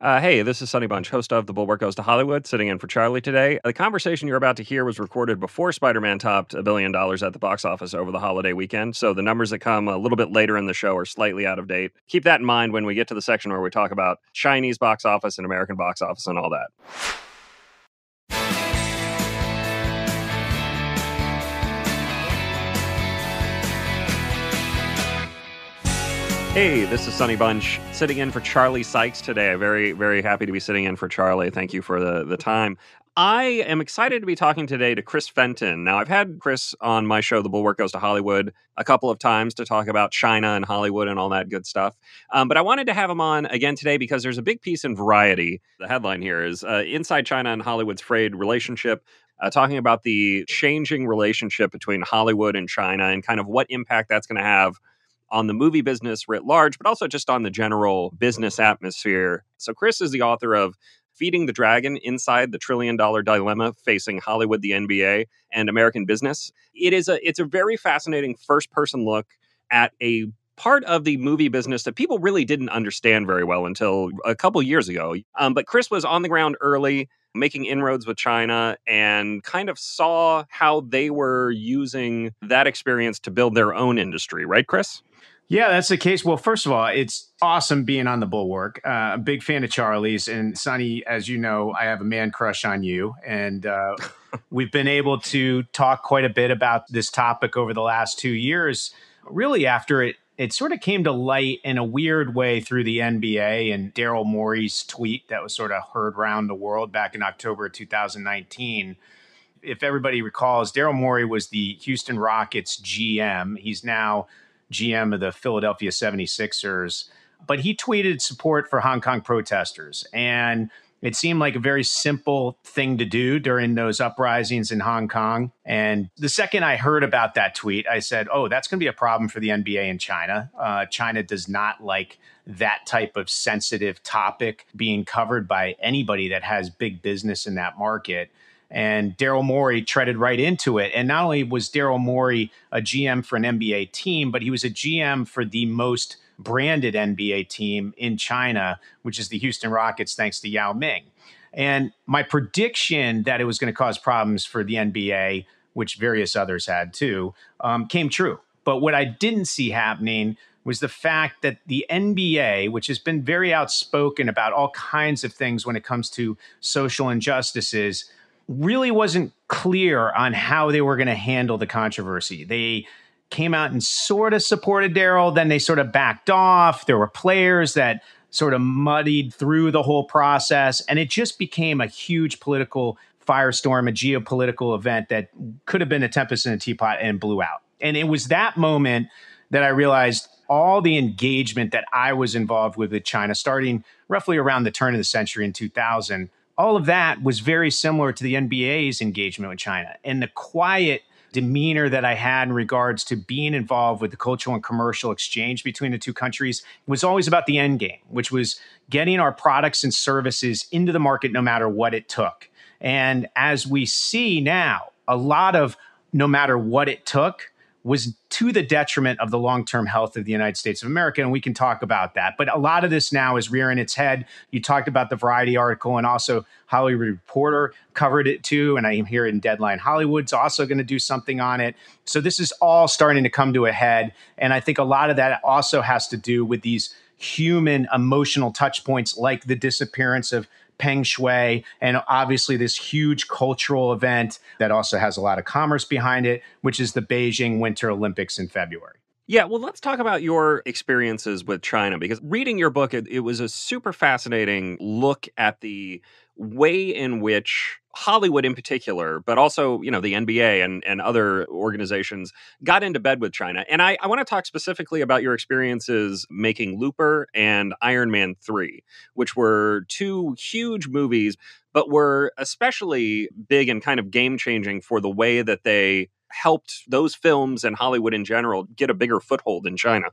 Uh, hey, this is Sunny Bunch, host of The Bulwark Goes to Hollywood, sitting in for Charlie today. The conversation you're about to hear was recorded before Spider Man topped a billion dollars at the box office over the holiday weekend, so the numbers that come a little bit later in the show are slightly out of date. Keep that in mind when we get to the section where we talk about Chinese box office and American box office and all that. Hey, this is Sunny Bunch sitting in for Charlie Sykes today. Very, very happy to be sitting in for Charlie. Thank you for the, the time. I am excited to be talking today to Chris Fenton. Now, I've had Chris on my show, The Bulwark Goes to Hollywood, a couple of times to talk about China and Hollywood and all that good stuff. Um, but I wanted to have him on again today because there's a big piece in Variety. The headline here is uh, Inside China and Hollywood's Frayed Relationship uh, talking about the changing relationship between Hollywood and China and kind of what impact that's going to have on the movie business writ large, but also just on the general business atmosphere. So, Chris is the author of Feeding the Dragon Inside the Trillion Dollar Dilemma Facing Hollywood, the NBA, and American Business. It is a it's a very fascinating first person look at a part of the movie business that people really didn't understand very well until a couple years ago. Um, but Chris was on the ground early, making inroads with China, and kind of saw how they were using that experience to build their own industry, right, Chris? Yeah, that's the case. Well, first of all, it's awesome being on the Bulwark. Uh, I'm a big fan of Charlie's. And Sonny, as you know, I have a man crush on you. And uh, we've been able to talk quite a bit about this topic over the last two years, really after it it sort of came to light in a weird way through the NBA and Daryl Morey's tweet that was sort of heard around the world back in October 2019. If everybody recalls, Daryl Morey was the Houston Rockets GM. He's now GM of the Philadelphia 76ers, but he tweeted support for Hong Kong protesters and it seemed like a very simple thing to do during those uprisings in Hong Kong. And the second I heard about that tweet, I said, oh, that's going to be a problem for the NBA in China. Uh, China does not like that type of sensitive topic being covered by anybody that has big business in that market. And Daryl Morey treaded right into it. And not only was Daryl Morey a GM for an NBA team, but he was a GM for the most branded NBA team in China, which is the Houston Rockets, thanks to Yao Ming. And my prediction that it was going to cause problems for the NBA, which various others had too, um, came true. But what I didn't see happening was the fact that the NBA, which has been very outspoken about all kinds of things when it comes to social injustices, really wasn't clear on how they were going to handle the controversy. They came out and sort of supported Daryl. Then they sort of backed off. There were players that sort of muddied through the whole process. And it just became a huge political firestorm, a geopolitical event that could have been a tempest in a teapot and blew out. And it was that moment that I realized all the engagement that I was involved with with China, starting roughly around the turn of the century in 2000, all of that was very similar to the NBA's engagement with China. And the quiet demeanor that I had in regards to being involved with the cultural and commercial exchange between the two countries was always about the end game, which was getting our products and services into the market no matter what it took. And as we see now, a lot of no matter what it took was to the detriment of the long term health of the United States of America. And we can talk about that. But a lot of this now is rearing its head. You talked about the Variety article, and also Hollywood Reporter covered it too. And I am here in Deadline Hollywood's also going to do something on it. So this is all starting to come to a head. And I think a lot of that also has to do with these human emotional touch points like the disappearance of Peng Shui, and obviously this huge cultural event that also has a lot of commerce behind it, which is the Beijing Winter Olympics in February. Yeah, well, let's talk about your experiences with China because reading your book, it, it was a super fascinating look at the way in which Hollywood in particular, but also, you know, the NBA and, and other organizations got into bed with China. And I, I want to talk specifically about your experiences making Looper and Iron Man 3, which were two huge movies, but were especially big and kind of game changing for the way that they helped those films and Hollywood in general get a bigger foothold in China.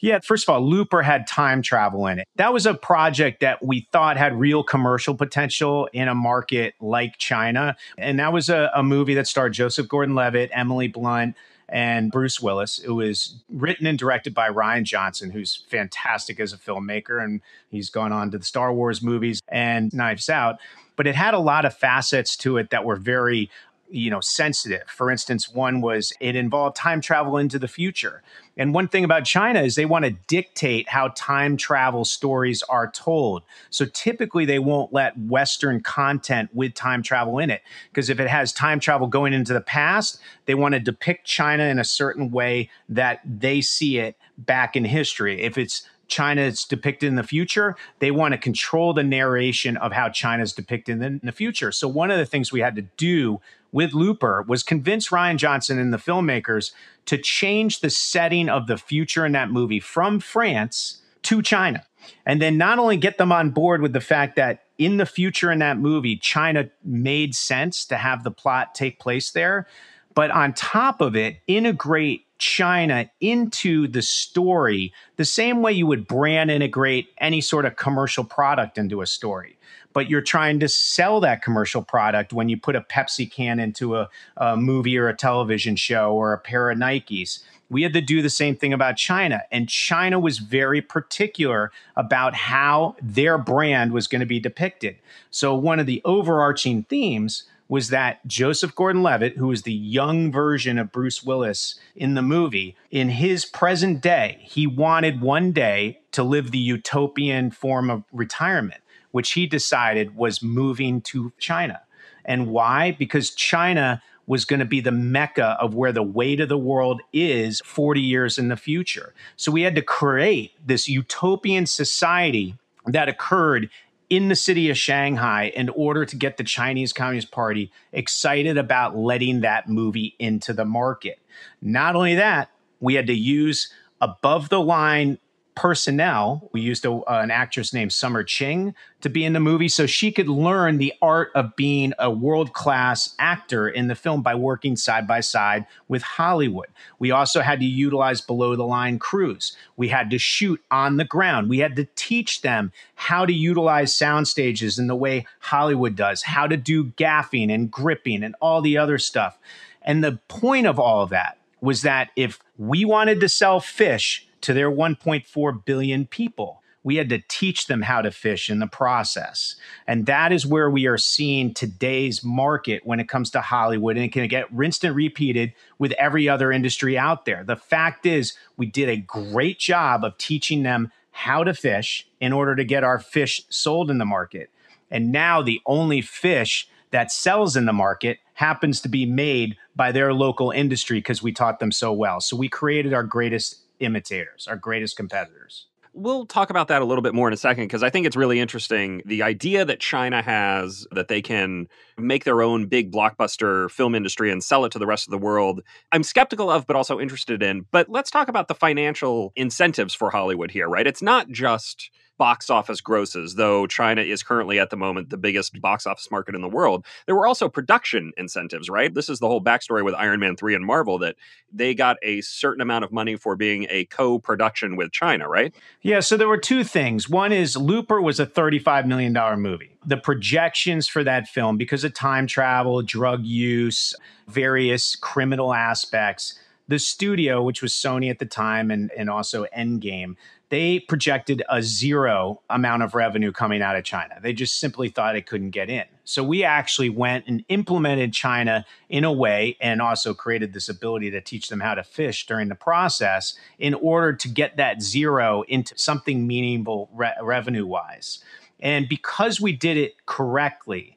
Yeah, first of all, Looper had time travel in it. That was a project that we thought had real commercial potential in a market like China. And that was a, a movie that starred Joseph Gordon Levitt, Emily Blunt, and Bruce Willis. It was written and directed by Ryan Johnson, who's fantastic as a filmmaker, and he's gone on to the Star Wars movies and Knives Out. But it had a lot of facets to it that were very you know sensitive for instance one was it involved time travel into the future and one thing about china is they want to dictate how time travel stories are told so typically they won't let western content with time travel in it because if it has time travel going into the past they want to depict china in a certain way that they see it back in history if it's China is depicted in the future, they want to control the narration of how China is depicted in the, in the future. So, one of the things we had to do with Looper was convince Ryan Johnson and the filmmakers to change the setting of the future in that movie from France to China. And then not only get them on board with the fact that in the future in that movie, China made sense to have the plot take place there, but on top of it, integrate China into the story the same way you would brand integrate any sort of commercial product into a story but you're trying to sell that commercial product when you put a Pepsi can into a, a movie or a television show or a pair of Nikes. We had to do the same thing about China. And China was very particular about how their brand was going to be depicted. So, one of the overarching themes was that Joseph Gordon Levitt, who was the young version of Bruce Willis in the movie, in his present day, he wanted one day to live the utopian form of retirement which he decided was moving to China. And why? Because China was going to be the mecca of where the weight of the world is 40 years in the future. So we had to create this utopian society that occurred in the city of Shanghai in order to get the Chinese Communist Party excited about letting that movie into the market. Not only that, we had to use above the line personnel. We used a, uh, an actress named Summer Ching to be in the movie so she could learn the art of being a world class actor in the film by working side by side with Hollywood. We also had to utilize below the line crews. We had to shoot on the ground. We had to teach them how to utilize sound stages in the way Hollywood does, how to do gaffing and gripping and all the other stuff. And the point of all of that was that if we wanted to sell fish, to their 1.4 billion people. We had to teach them how to fish in the process. And that is where we are seeing today's market when it comes to Hollywood. And it can get rinsed and repeated with every other industry out there. The fact is, we did a great job of teaching them how to fish in order to get our fish sold in the market. And now the only fish that sells in the market happens to be made by their local industry because we taught them so well. So we created our greatest imitators, our greatest competitors. We'll talk about that a little bit more in a second because I think it's really interesting. The idea that China has that they can make their own big blockbuster film industry and sell it to the rest of the world, I'm skeptical of, but also interested in. But let's talk about the financial incentives for Hollywood here, right? It's not just box office grosses, though China is currently at the moment the biggest box office market in the world. There were also production incentives, right? This is the whole backstory with Iron Man 3 and Marvel that they got a certain amount of money for being a co production with China, right? Yeah, so there were two things. One is Looper was a $35 million movie the projections for that film because of time travel, drug use, various criminal aspects. The studio, which was Sony at the time and, and also Endgame, they projected a zero amount of revenue coming out of China. They just simply thought it couldn't get in. So we actually went and implemented China in a way and also created this ability to teach them how to fish during the process in order to get that zero into something meaningful re- revenue wise. And because we did it correctly,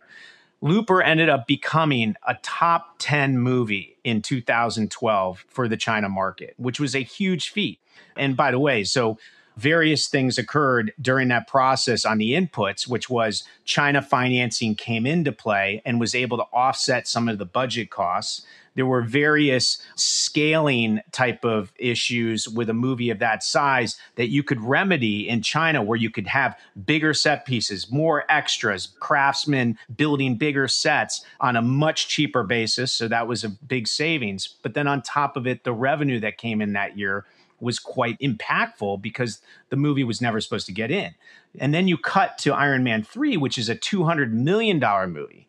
Looper ended up becoming a top 10 movie in 2012 for the China market, which was a huge feat. And by the way, so various things occurred during that process on the inputs, which was China financing came into play and was able to offset some of the budget costs there were various scaling type of issues with a movie of that size that you could remedy in China, where you could have bigger set pieces, more extras, craftsmen building bigger sets on a much cheaper basis. So that was a big savings. But then on top of it, the revenue that came in that year was quite impactful because the movie was never supposed to get in. And then you cut to Iron Man 3, which is a $200 million movie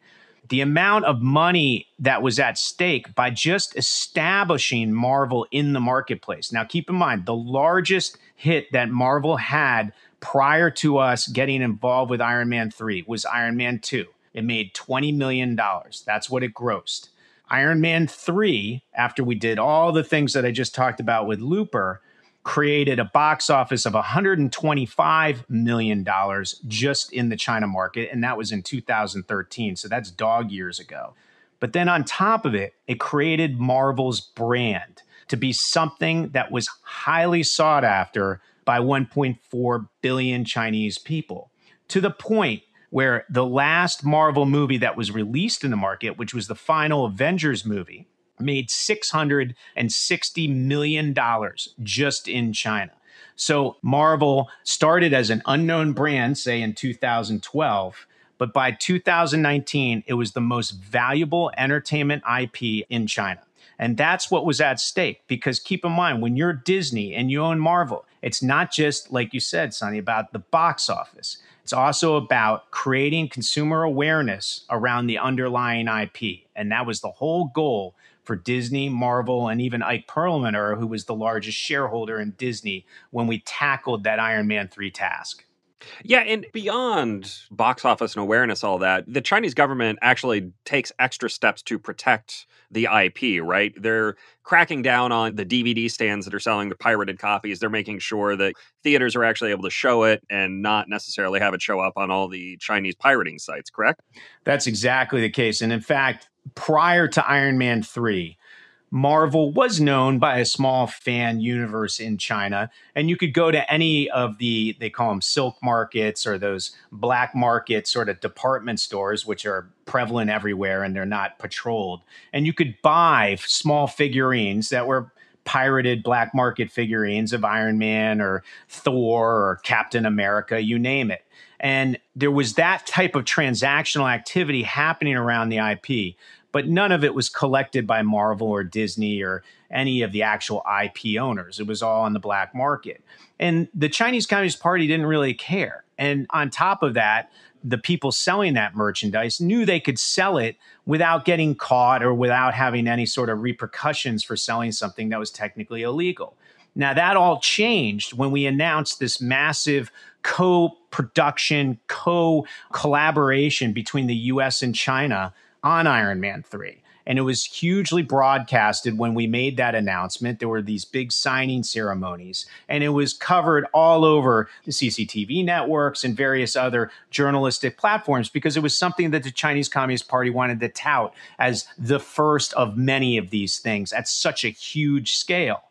the amount of money that was at stake by just establishing Marvel in the marketplace. Now, keep in mind, the largest hit that Marvel had prior to us getting involved with Iron Man 3 was Iron Man 2. It made $20 million. That's what it grossed. Iron Man 3, after we did all the things that I just talked about with Looper, created a box office of $125 million just in the China market, and that was in 2013. So that's dog years ago. But then on top of it, it created Marvel's brand to be something that was highly sought after by 1.4 billion Chinese people to the point where the last Marvel movie that was released in the market, which was the final Avengers movie, made $660 million just in China. So Marvel started as an unknown brand, say in 2012. But by 2019, it was the most valuable entertainment IP in China. And that's what was at stake. Because keep in mind, when you're Disney and you own Marvel, it's not just, like you said, Sonny, about the box office. It's also about creating consumer awareness around the underlying IP. And that was the whole goal for Disney, Marvel, and even Ike Perlmutter, who was the largest shareholder in Disney when we tackled that Iron Man 3 task. Yeah, and beyond box office and awareness, all that, the Chinese government actually takes extra steps to protect the IP, right? They're cracking down on the DVD stands that are selling the pirated copies. They're making sure that theaters are actually able to show it and not necessarily have it show up on all the Chinese pirating sites, correct? That's exactly the case. And in fact, prior to Iron Man 3, Marvel was known by a small fan universe in China, and you could go to any of the they call them silk markets or those black market sort of department stores, which are prevalent everywhere and they're not patrolled. And you could buy small figurines that were pirated black market figurines of Iron Man or Thor or Captain America, you name it. And there was that type of transactional activity happening around the IP but none of it was collected by Marvel or Disney or any of the actual IP owners. It was all on the black market. And the Chinese Communist Party didn't really care. And on top of that, the people selling that merchandise knew they could sell it without getting caught or without having any sort of repercussions for selling something that was technically illegal. Now, that all changed when we announced this massive co production, co collaboration between the US and China on Iron Man 3. And it was hugely broadcasted when we made that announcement. There were these big signing ceremonies, and it was covered all over the CCTV networks and various other journalistic platforms because it was something that the Chinese Communist Party wanted to tout as the first of many of these things at such a huge scale.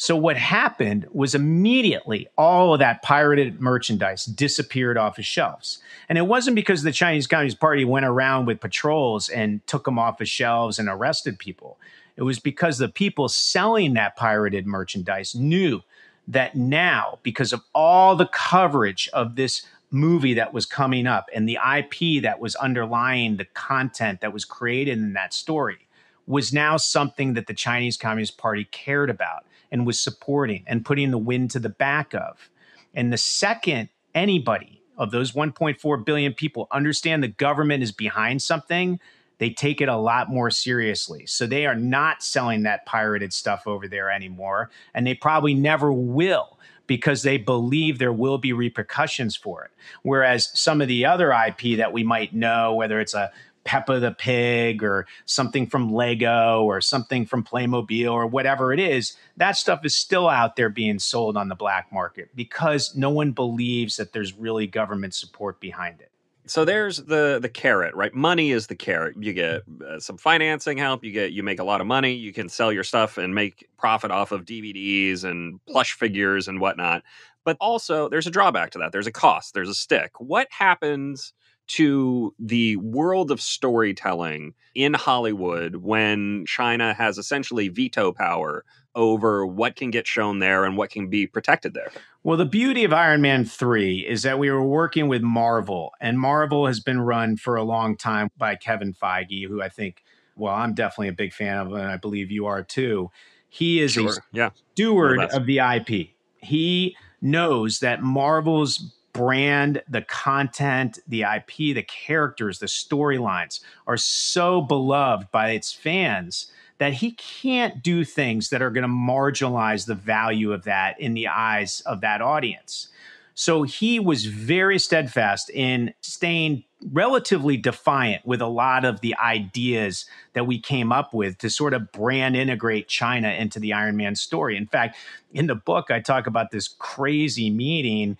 So what happened was immediately all of that pirated merchandise disappeared off his shelves. And it wasn't because the Chinese Communist Party went around with patrols and took them off his shelves and arrested people. It was because the people selling that pirated merchandise knew that now, because of all the coverage of this movie that was coming up and the IP that was underlying the content that was created in that story, was now something that the Chinese Communist Party cared about and was supporting and putting the wind to the back of. And the second anybody of those 1.4 billion people understand the government is behind something, they take it a lot more seriously. So they are not selling that pirated stuff over there anymore. And they probably never will because they believe there will be repercussions for it. Whereas some of the other IP that we might know, whether it's a Peppa the Pig or something from Lego or something from Playmobil or whatever it is, that stuff is still out there being sold on the black market because no one believes that there's really government support behind it so there's the the carrot right money is the carrot you get uh, some financing help you get you make a lot of money you can sell your stuff and make profit off of dvds and plush figures and whatnot but also there's a drawback to that there's a cost there's a stick what happens to the world of storytelling in Hollywood when China has essentially veto power over what can get shown there and what can be protected there. Well, the beauty of Iron Man 3 is that we were working with Marvel, and Marvel has been run for a long time by Kevin Feige, who I think, well, I'm definitely a big fan of, and I believe you are too. He is sure. a yeah. steward the of the IP. He knows that Marvel's brand, the content, the IP, the characters, the storylines are so beloved by its fans that he can't do things that are going to marginalize the value of that in the eyes of that audience. So he was very steadfast in staying relatively defiant with a lot of the ideas that we came up with to sort of brand integrate China into the Iron Man story. In fact, in the book, I talk about this crazy meeting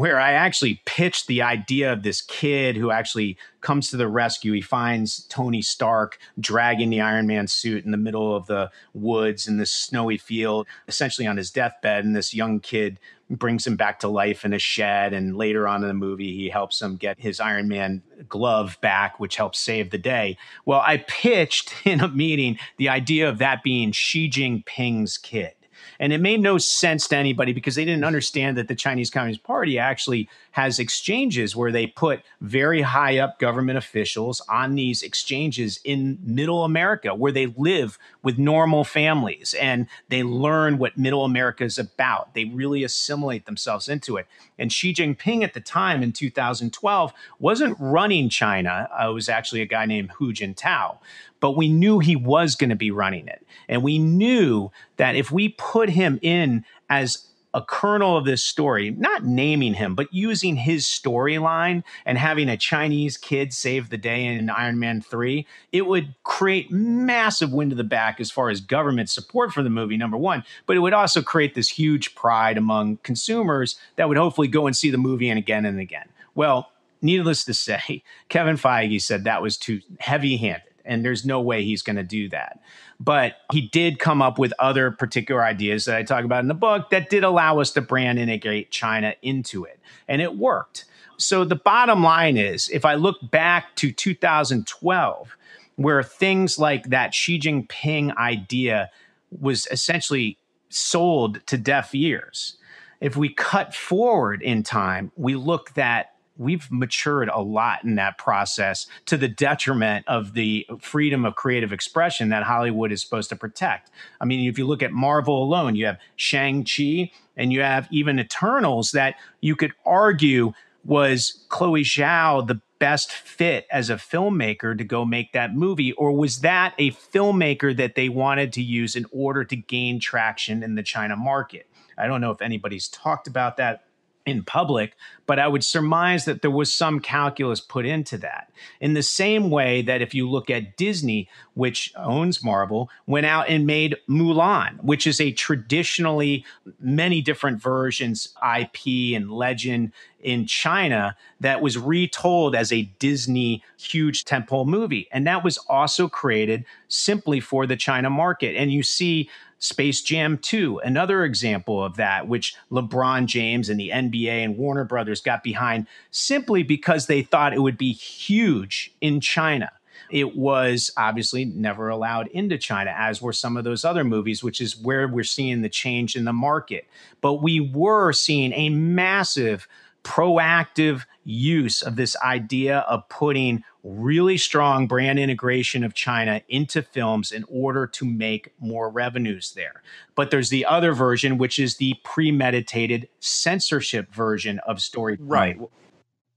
where I actually pitched the idea of this kid who actually comes to the rescue. He finds Tony Stark dragging the Iron Man suit in the middle of the woods in this snowy field, essentially on his deathbed. And this young kid brings him back to life in a shed. And later on in the movie, he helps him get his Iron Man glove back, which helps save the day. Well, I pitched in a meeting the idea of that being Xi Jinping's kid. And it made no sense to anybody because they didn't understand that the Chinese Communist Party actually has exchanges where they put very high up government officials on these exchanges in middle America where they live with normal families and they learn what middle America is about. They really assimilate themselves into it. And Xi Jinping at the time in 2012 wasn't running China. Uh, it was actually a guy named Hu Jintao but we knew he was going to be running it. And we knew that if we put him in as a kernel of this story, not naming him, but using his storyline and having a Chinese kid save the day in Iron Man 3, it would create massive wind to the back as far as government support for the movie, number one, but it would also create this huge pride among consumers that would hopefully go and see the movie and again and again. Well, needless to say, Kevin Feige said that was too heavy handed. And there's no way he's going to do that. But he did come up with other particular ideas that I talk about in the book that did allow us to brand integrate China into it. And it worked. So the bottom line is if I look back to 2012, where things like that Xi Jinping idea was essentially sold to deaf ears. If we cut forward in time, we look that we've matured a lot in that process to the detriment of the freedom of creative expression that Hollywood is supposed to protect. I mean, if you look at Marvel alone, you have Shang-Chi and you have even Eternals that you could argue was Chloe Zhao the best fit as a filmmaker to go make that movie? Or was that a filmmaker that they wanted to use in order to gain traction in the China market? I don't know if anybody's talked about that in public, but I would surmise that there was some calculus put into that. In the same way that if you look at Disney, which owns Marvel, went out and made Mulan, which is a traditionally many different versions IP and legend in China that was retold as a Disney huge temple movie. And that was also created simply for the China market. And you see Space Jam 2, another example of that, which LeBron James and the NBA and Warner Brothers got behind simply because they thought it would be huge in China. It was obviously never allowed into China, as were some of those other movies, which is where we're seeing the change in the market. But we were seeing a massive proactive use of this idea of putting really strong brand integration of China into films in order to make more revenues there. But there's the other version, which is the premeditated censorship version of story. Right.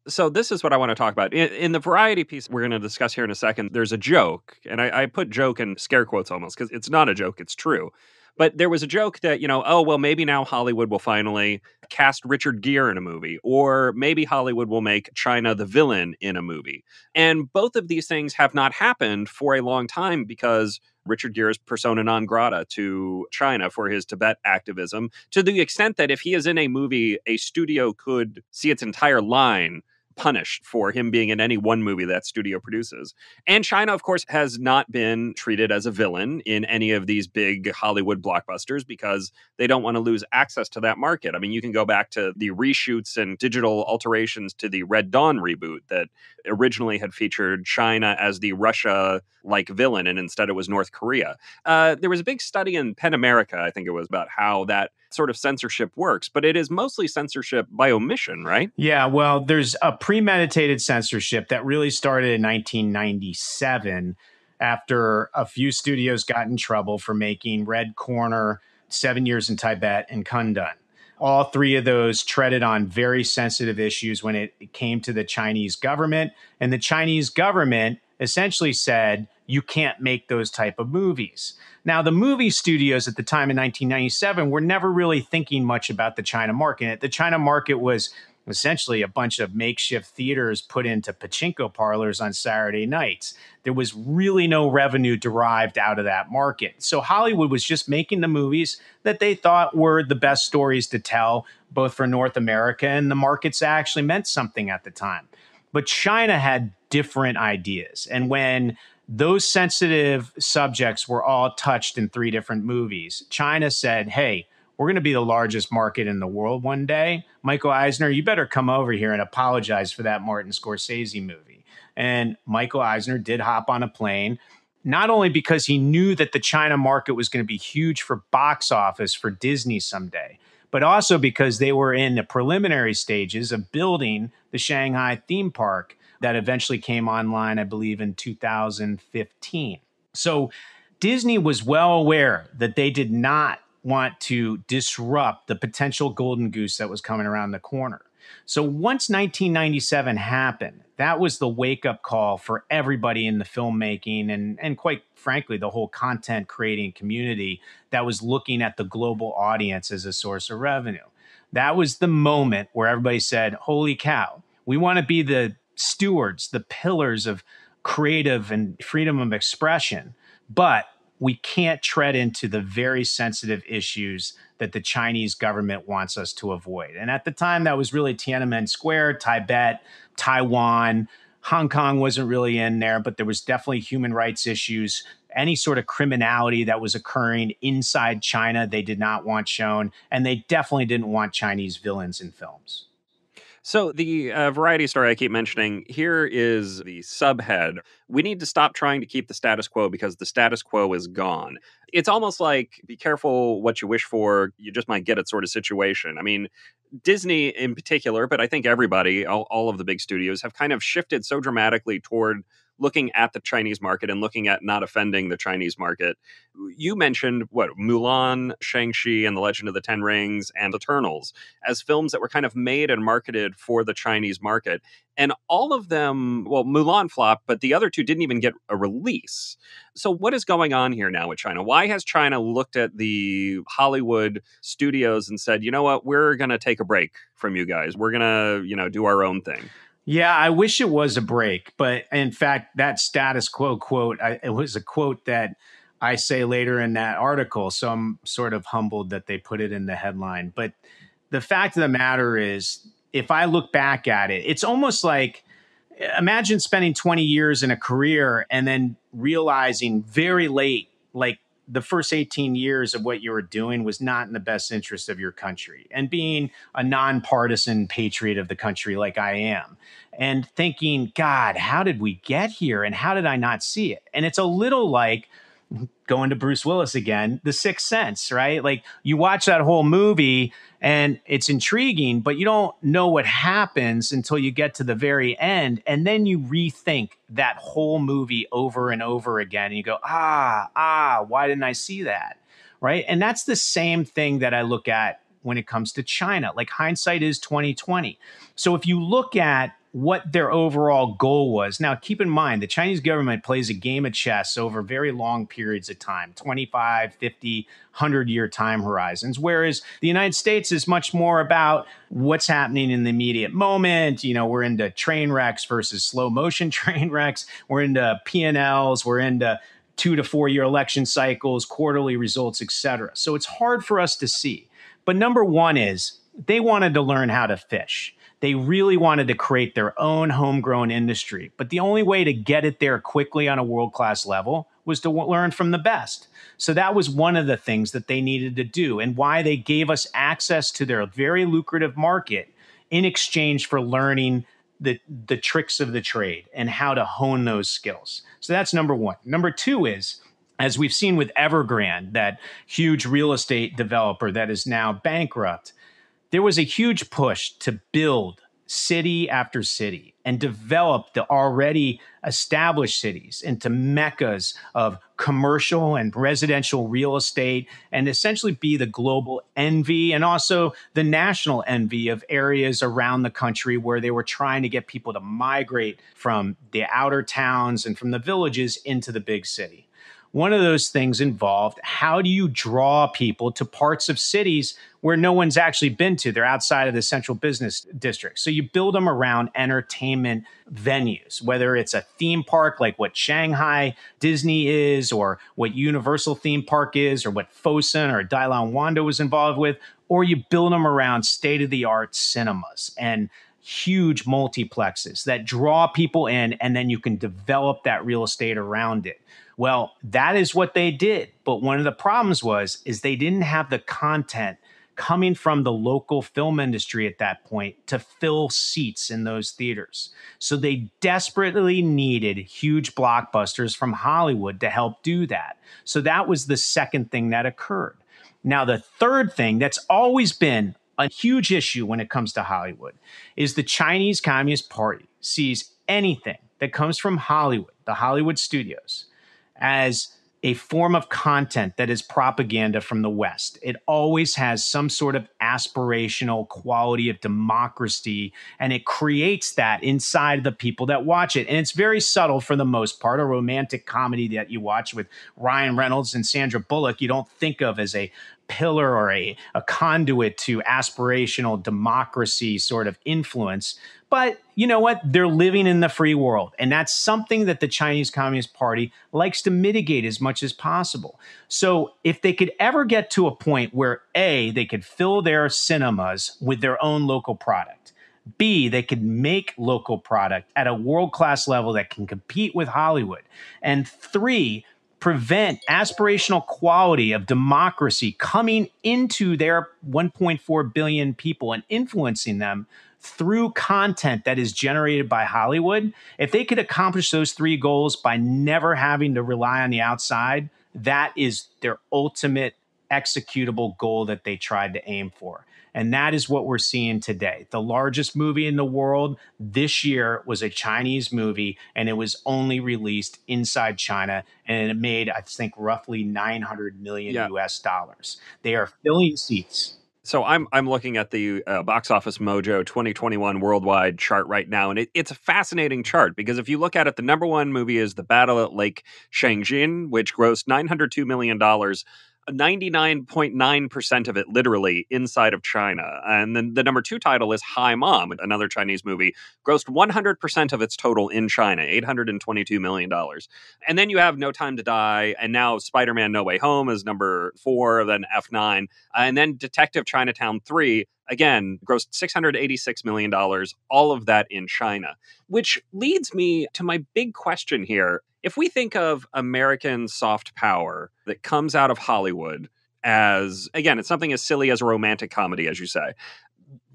So, this is what I want to talk about. In, in the variety piece we're going to discuss here in a second, there's a joke, and I, I put joke in scare quotes almost because it's not a joke, it's true but there was a joke that, you know, oh, well, maybe now Hollywood will finally cast Richard Gere in a movie, or maybe Hollywood will make China the villain in a movie. And both of these things have not happened for a long time because Richard Gere is persona non grata to China for his Tibet activism, to the extent that if he is in a movie, a studio could see its entire line punished for him being in any one movie that studio produces. And China, of course, has not been treated as a villain in any of these big Hollywood blockbusters because they don't want to lose access to that market. I mean, you can go back to the reshoots and digital alterations to the Red Dawn reboot that originally had featured China as the Russia like villain, and instead it was North Korea. Uh, there was a big study in PEN America, I think it was, about how that sort of censorship works, but it is mostly censorship by omission, right? Yeah, well, there's a premeditated censorship that really started in 1997 after a few studios got in trouble for making Red Corner, Seven Years in Tibet, and Kundun. All three of those treaded on very sensitive issues when it came to the Chinese government. And the Chinese government essentially said you can't make those type of movies. Now, the movie studios at the time in 1997 were never really thinking much about the China market. The China market was essentially a bunch of makeshift theaters put into pachinko parlors on Saturday nights. There was really no revenue derived out of that market. So Hollywood was just making the movies that they thought were the best stories to tell, both for North America and the markets actually meant something at the time. But China had different ideas. And when those sensitive subjects were all touched in three different movies, China said, hey, we're going to be the largest market in the world one day. Michael Eisner, you better come over here and apologize for that Martin Scorsese movie. And Michael Eisner did hop on a plane, not only because he knew that the China market was going to be huge for box office for Disney someday, but also because they were in the preliminary stages of building the Shanghai theme park that eventually came online, I believe, in 2015. So Disney was well aware that they did not want to disrupt the potential golden goose that was coming around the corner. So once 1997 happened, that was the wake up call for everybody in the filmmaking and, and quite frankly, the whole content creating community that was looking at the global audience as a source of revenue. That was the moment where everybody said, Holy cow, we want to be the stewards, the pillars of creative and freedom of expression. But we can't tread into the very sensitive issues that the Chinese government wants us to avoid. And at the time, that was really Tiananmen Square, Tibet, Taiwan. Hong Kong wasn't really in there, but there was definitely human rights issues, any sort of criminality that was occurring inside China, they did not want shown. And they definitely didn't want Chinese villains in films. So, the uh, variety story I keep mentioning here is the subhead. We need to stop trying to keep the status quo because the status quo is gone. It's almost like be careful what you wish for, you just might get it sort of situation. I mean, Disney in particular, but I think everybody, all, all of the big studios, have kind of shifted so dramatically toward looking at the Chinese market and looking at not offending the Chinese market. You mentioned what Mulan, Shang-Chi, and The Legend of the Ten Rings and Eternals as films that were kind of made and marketed for the Chinese market. And all of them, well, Mulan flopped, but the other two didn't even get a release. So, what is going on here now with China? Why has China looked at the Hollywood studios and said, you know what, we're going to take a break from you guys? We're going to, you know, do our own thing? Yeah, I wish it was a break, but in fact, that status quo quote, I, it was a quote that I say later in that article. So I'm sort of humbled that they put it in the headline. But the fact of the matter is, if I look back at it, it's almost like imagine spending 20 years in a career and then realizing very late, like the first 18 years of what you were doing was not in the best interest of your country. And being a nonpartisan patriot of the country like I am, and thinking, God, how did we get here? And how did I not see it? And it's a little like going to Bruce Willis again, The Sixth Sense, right? Like you watch that whole movie and it's intriguing, but you don't know what happens until you get to the very end. And then you rethink that whole movie over and over again. And you go, ah, ah, why didn't I see that? Right. And that's the same thing that I look at when it comes to China. Like hindsight is 2020. So if you look at what their overall goal was. Now, keep in mind, the Chinese government plays a game of chess over very long periods of time 25, 50, 100 year time horizons. Whereas the United States is much more about what's happening in the immediate moment. You know, we're into train wrecks versus slow motion train wrecks, we're into P&Ls, we're into two to four year election cycles, quarterly results, etc. So it's hard for us to see. But number one is they wanted to learn how to fish. They really wanted to create their own homegrown industry, but the only way to get it there quickly on a world class level was to learn from the best. So that was one of the things that they needed to do and why they gave us access to their very lucrative market in exchange for learning the the tricks of the trade and how to hone those skills. So that's number 1. Number 2 is as we've seen with Evergrande, that huge real estate developer that is now bankrupt, there was a huge push to build city after city and develop the already established cities into meccas of commercial and residential real estate and essentially be the global envy and also the national envy of areas around the country where they were trying to get people to migrate from the outer towns and from the villages into the big city. One of those things involved how do you draw people to parts of cities where no one's actually been to? They're outside of the central business district. So you build them around entertainment venues, whether it's a theme park like what Shanghai Disney is, or what Universal theme park is, or what Fosun or dylan Wanda was involved with, or you build them around state of the art cinemas and huge multiplexes that draw people in and then you can develop that real estate around it well, that is what they did. But one of the problems was is they didn't have the content coming from the local film industry at that point to fill seats in those theaters. So they desperately needed huge blockbusters from Hollywood to help do that. So that was the second thing that occurred. Now, the third thing that's always been a huge issue when it comes to Hollywood is the Chinese Communist Party sees anything that comes from Hollywood, the Hollywood studios, as a form of content that is propaganda from the West. It always has some sort of aspirational quality of democracy, and it creates that inside the people that watch it. And it's very subtle for the most part. A romantic comedy that you watch with Ryan Reynolds and Sandra Bullock, you don't think of as a pillar or a, a conduit to aspirational democracy sort of influence. But you know what? They're living in the free world. And that's something that the Chinese Communist Party likes to mitigate as much as possible. So if they could ever get to a point where A, they could fill their cinemas with their own local product. B, they could make local product at a world class level that can compete with Hollywood. And three, prevent aspirational quality of democracy coming into their 1.4 billion people and influencing them through content that is generated by Hollywood, if they could accomplish those three goals by never having to rely on the outside, that is their ultimate executable goal that they tried to aim for. And that is what we're seeing today. The largest movie in the world this year was a Chinese movie, and it was only released inside China. And it made, I think, roughly 900 million yeah. US dollars. They are filling seats. So I'm I'm looking at the uh, box office Mojo 2021 worldwide chart right now, and it, it's a fascinating chart because if you look at it, the number one movie is The Battle at Lake Changjin, which grossed 902 million dollars 99.9% of it literally inside of China. And then the number two title is High Mom, another Chinese movie, grossed 100% of its total in China, $822 million. And then you have No Time to Die, and now Spider Man No Way Home is number four, then F9, and then Detective Chinatown 3 again, grossed $686 million, all of that in China. Which leads me to my big question here. If we think of American soft power that comes out of Hollywood, as again, it's something as silly as a romantic comedy, as you say,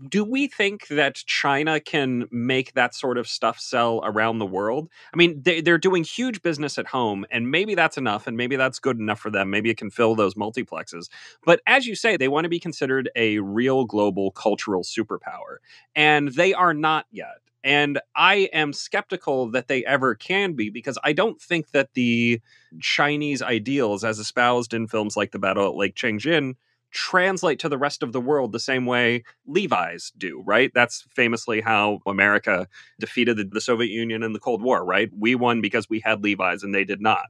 do we think that China can make that sort of stuff sell around the world? I mean, they, are doing huge business at home, and maybe that's enough, and maybe that's good enough for them. Maybe it can fill those multiplexes. But as you say, they want to be considered a real global cultural superpower, and they are not yet. And I am skeptical that they ever can be because I don't think that the Chinese ideals, as espoused in films like The Battle at Lake Changjin, translate to the rest of the world the same way Levi's do, right? That's famously how America defeated the, the Soviet Union in the Cold War, right? We won because we had Levi's and they did not.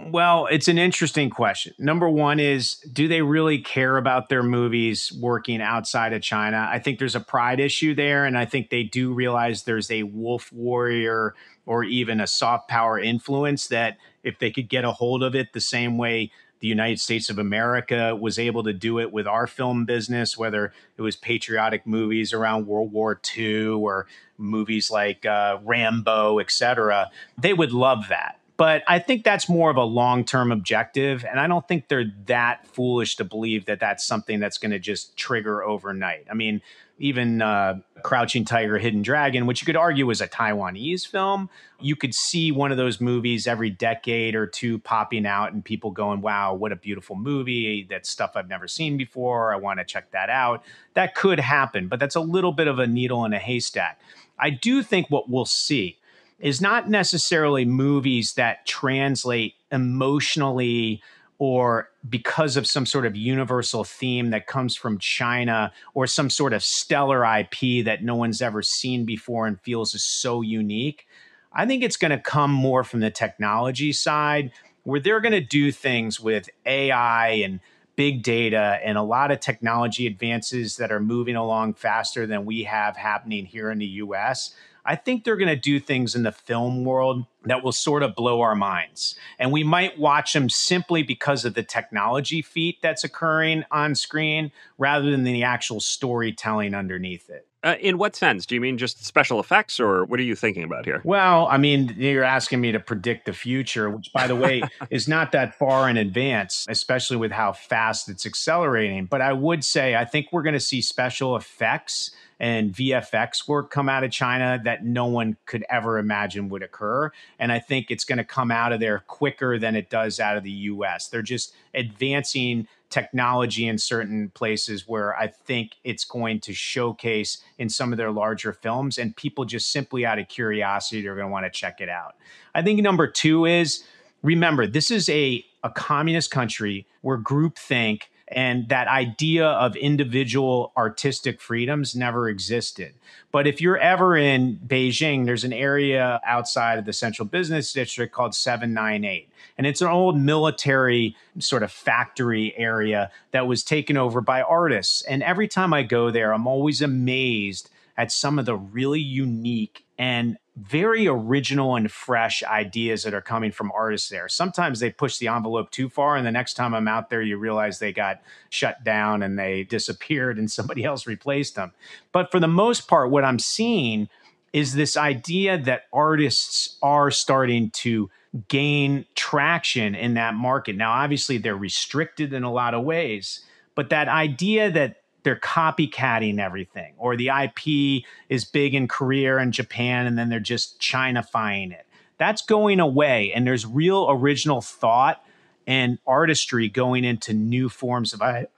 Well, it's an interesting question. Number one is do they really care about their movies working outside of China? I think there's a pride issue there. And I think they do realize there's a wolf warrior or even a soft power influence that if they could get a hold of it the same way the United States of America was able to do it with our film business, whether it was patriotic movies around World War II or movies like uh, Rambo, etc. They would love that. But I think that's more of a long term objective. And I don't think they're that foolish to believe that that's something that's going to just trigger overnight. I mean, even uh, Crouching Tiger, Hidden Dragon, which you could argue was a Taiwanese film. You could see one of those movies every decade or two popping out and people going, wow, what a beautiful movie. That's stuff I've never seen before. I want to check that out. That could happen, but that's a little bit of a needle in a haystack. I do think what we'll see is not necessarily movies that translate emotionally or because of some sort of universal theme that comes from China or some sort of stellar IP that no one's ever seen before and feels is so unique. I think it's going to come more from the technology side where they're going to do things with AI and big data and a lot of technology advances that are moving along faster than we have happening here in the US. I think they're going to do things in the film world that will sort of blow our minds. And we might watch them simply because of the technology feat that's occurring on screen rather than the actual storytelling underneath it. Uh, in what sense? Do you mean just special effects, or what are you thinking about here? Well, I mean, you're asking me to predict the future, which, by the way, is not that far in advance, especially with how fast it's accelerating. But I would say I think we're going to see special effects and VFX work come out of China that no one could ever imagine would occur. And I think it's going to come out of there quicker than it does out of the US. They're just advancing technology in certain places where I think it's going to showcase in some of their larger films, and people just simply out of curiosity are going to want to check it out. I think number two is remember, this is a, a communist country where groupthink and that idea of individual artistic freedoms never existed. But if you're ever in Beijing, there's an area outside of the central business district called 798. And it's an old military sort of factory area that was taken over by artists. And every time I go there, I'm always amazed at some of the really unique and very original and fresh ideas that are coming from artists there. Sometimes they push the envelope too far, and the next time I'm out there, you realize they got shut down and they disappeared and somebody else replaced them. But for the most part, what I'm seeing is this idea that artists are starting to gain traction in that market. Now, obviously, they're restricted in a lot of ways, but that idea that they're copycatting everything, or the IP is big in Korea and Japan, and then they're just Chinafying it. That's going away, and there's real original thought and artistry going into new forms of IP.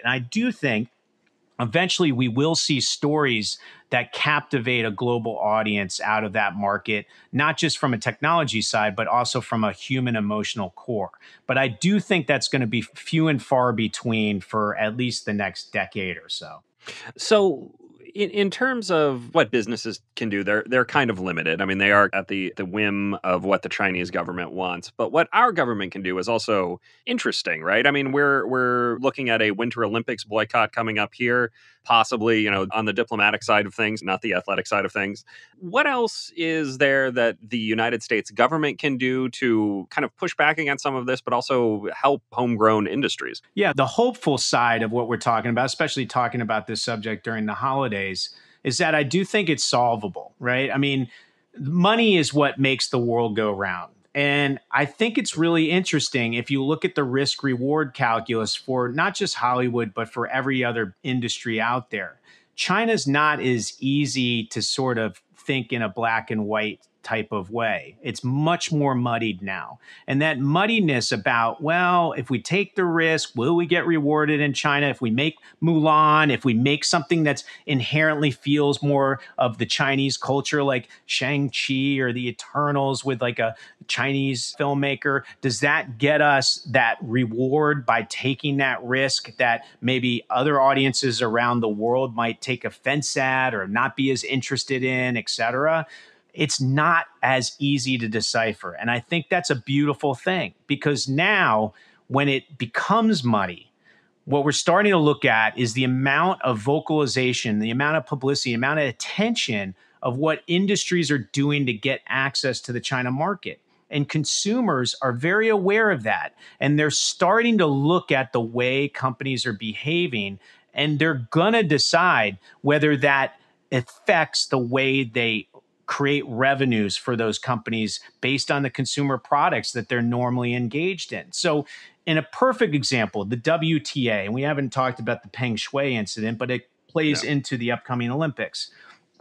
And I do think eventually we will see stories that captivate a global audience out of that market not just from a technology side but also from a human emotional core but i do think that's going to be few and far between for at least the next decade or so so in, in terms of what businesses can do, they're they're kind of limited. I mean, they are at the the whim of what the Chinese government wants. But what our government can do is also interesting, right? I mean, we're we're looking at a Winter Olympics boycott coming up here, possibly, you know, on the diplomatic side of things, not the athletic side of things. What else is there that the United States government can do to kind of push back against some of this, but also help homegrown industries? Yeah, the hopeful side of what we're talking about, especially talking about this subject during the holidays ways is that I do think it's solvable, right? I mean, money is what makes the world go round. And I think it's really interesting if you look at the risk reward calculus for not just Hollywood, but for every other industry out there. China's not as easy to sort of think in a black and white type of way. It's much more muddied now. And that muddiness about, well, if we take the risk, will we get rewarded in China? If we make Mulan, if we make something that's inherently feels more of the Chinese culture, like Shang-Chi or the Eternals with like a Chinese filmmaker, does that get us that reward by taking that risk that maybe other audiences around the world might take offense at or not be as interested in, et cetera? it's not as easy to decipher. And I think that's a beautiful thing because now when it becomes muddy, what we're starting to look at is the amount of vocalization, the amount of publicity, the amount of attention of what industries are doing to get access to the China market. And consumers are very aware of that. And they're starting to look at the way companies are behaving. And they're going to decide whether that affects the way they create revenues for those companies based on the consumer products that they're normally engaged in. So, in a perfect example, the WTA, and we haven't talked about the Peng Shui incident, but it plays yeah. into the upcoming Olympics.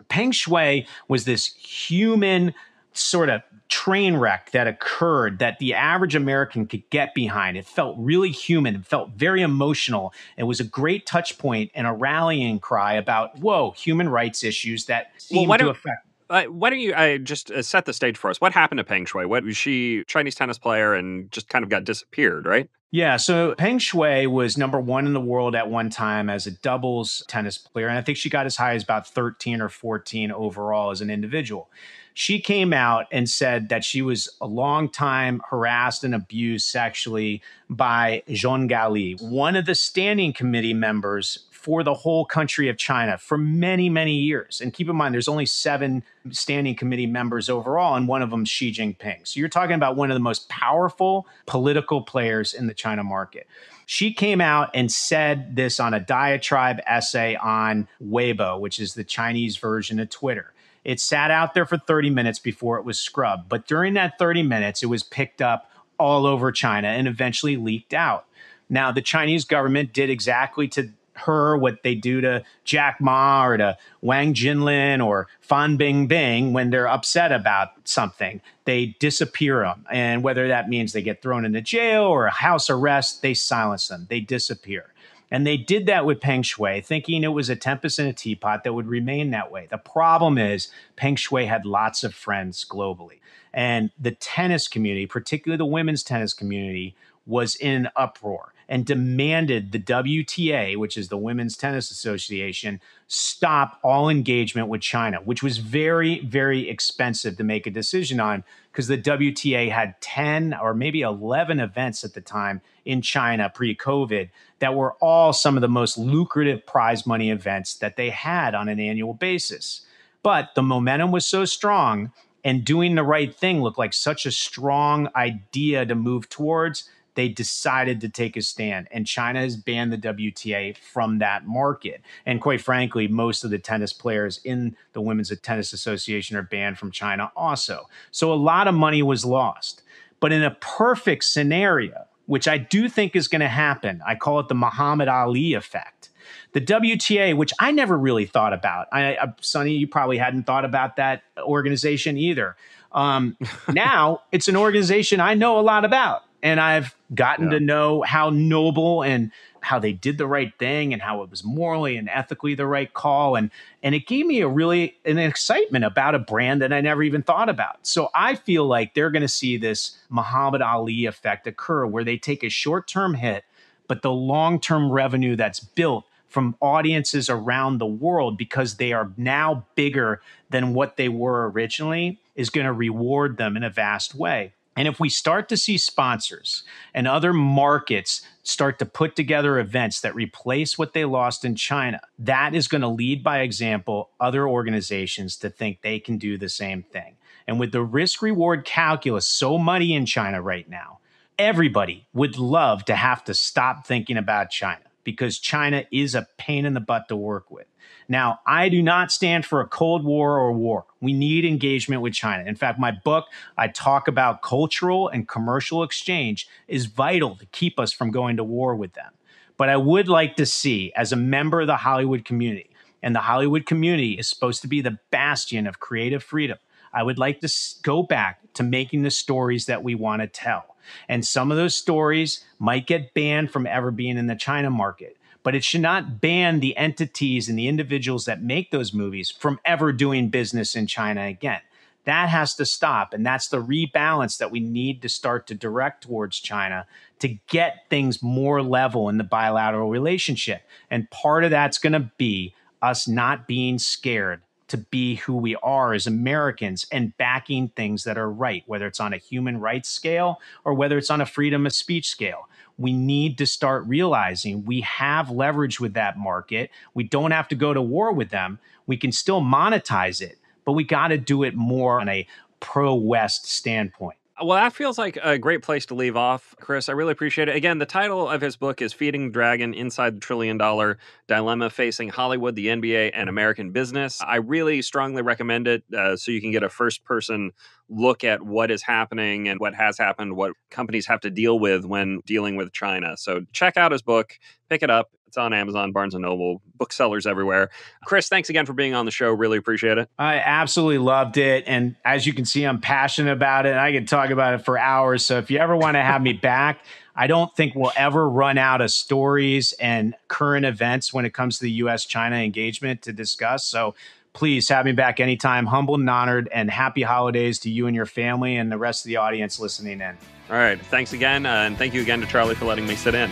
Peng Shui was this human sort of train wreck that occurred that the average American could get behind. It felt really human. It felt very emotional. It was a great touch point and a rallying cry about, whoa, human rights issues that seem well, to affect uh, why don't you uh, just uh, set the stage for us? What happened to Peng Shuai? What was she Chinese tennis player and just kind of got disappeared, right? Yeah, so Peng Shuai was number one in the world at one time as a doubles tennis player, and I think she got as high as about 13 or 14 overall as an individual she came out and said that she was a long time harassed and abused sexually by Jean Gali, one of the standing committee members for the whole country of China for many, many years. And keep in mind, there's only seven standing committee members overall, and one of them Xi Jinping. So you're talking about one of the most powerful political players in the China market. She came out and said this on a diatribe essay on Weibo, which is the Chinese version of Twitter. It sat out there for 30 minutes before it was scrubbed. But during that 30 minutes, it was picked up all over China and eventually leaked out. Now, the Chinese government did exactly to her what they do to Jack Ma or to Wang Jinlin or Fan Bingbing when they're upset about something. They disappear them. And whether that means they get thrown into jail or house arrest, they silence them, they disappear. And they did that with Peng Shui, thinking it was a tempest in a teapot that would remain that way. The problem is, Peng Shui had lots of friends globally. And the tennis community, particularly the women's tennis community, was in an uproar and demanded the WTA, which is the Women's Tennis Association, stop all engagement with China, which was very, very expensive to make a decision on because the WTA had 10 or maybe 11 events at the time in China pre COVID that were all some of the most lucrative prize money events that they had on an annual basis. But the momentum was so strong and doing the right thing looked like such a strong idea to move towards they decided to take a stand. And China has banned the WTA from that market. And quite frankly, most of the tennis players in the Women's Tennis Association are banned from China also. So a lot of money was lost. But in a perfect scenario, which I do think is going to happen, I call it the Muhammad Ali effect. The WTA, which I never really thought about, I, I, Sonny, you probably hadn't thought about that organization either. Um, now it's an organization I know a lot about and I've gotten yeah. to know how noble and how they did the right thing and how it was morally and ethically the right call and and it gave me a really an excitement about a brand that I never even thought about. So I feel like they're going to see this Muhammad Ali effect occur where they take a short-term hit but the long-term revenue that's built from audiences around the world because they are now bigger than what they were originally is going to reward them in a vast way. And if we start to see sponsors and other markets start to put together events that replace what they lost in China, that is going to lead by example other organizations to think they can do the same thing. And with the risk reward calculus so muddy in China right now, everybody would love to have to stop thinking about China because China is a pain in the butt to work with. Now, I do not stand for a Cold War or war. We need engagement with China. In fact, my book, I talk about cultural and commercial exchange is vital to keep us from going to war with them. But I would like to see, as a member of the Hollywood community, and the Hollywood community is supposed to be the bastion of creative freedom. I would like to go back to making the stories that we want to tell. And some of those stories might get banned from ever being in the China market but it should not ban the entities and the individuals that make those movies from ever doing business in China again. That has to stop. And that's the rebalance that we need to start to direct towards China to get things more level in the bilateral relationship. And part of that's going to be us not being scared to be who we are as Americans and backing things that are right, whether it's on a human rights scale or whether it's on a freedom of speech scale. We need to start realizing we have leverage with that market. We don't have to go to war with them. We can still monetize it, but we got to do it more on a pro West standpoint. Uh, well, that feels like a great place to leave off, Chris. I really appreciate it. Again, the title of his book is Feeding Dragon Inside the Trillion Dollar Dilemma Facing Hollywood, the NBA, and American Business. I really strongly recommend it uh, so you can get a first person look at what is happening and what has happened, what companies have to deal with when dealing with China. So check out his book, pick it up. It's on Amazon, Barnes and Noble, booksellers everywhere. Chris, thanks again for being on the show. Really appreciate it. I absolutely loved it. And as you can see, I'm passionate about it. I could talk about it for hours. So if you ever want to have me back, I don't think we'll ever run out of stories and current events when it comes to the US China engagement to discuss. So please have me back anytime. Humble and honored, and happy holidays to you and your family and the rest of the audience listening in. All right. Thanks again. Uh, and thank you again to Charlie for letting me sit in.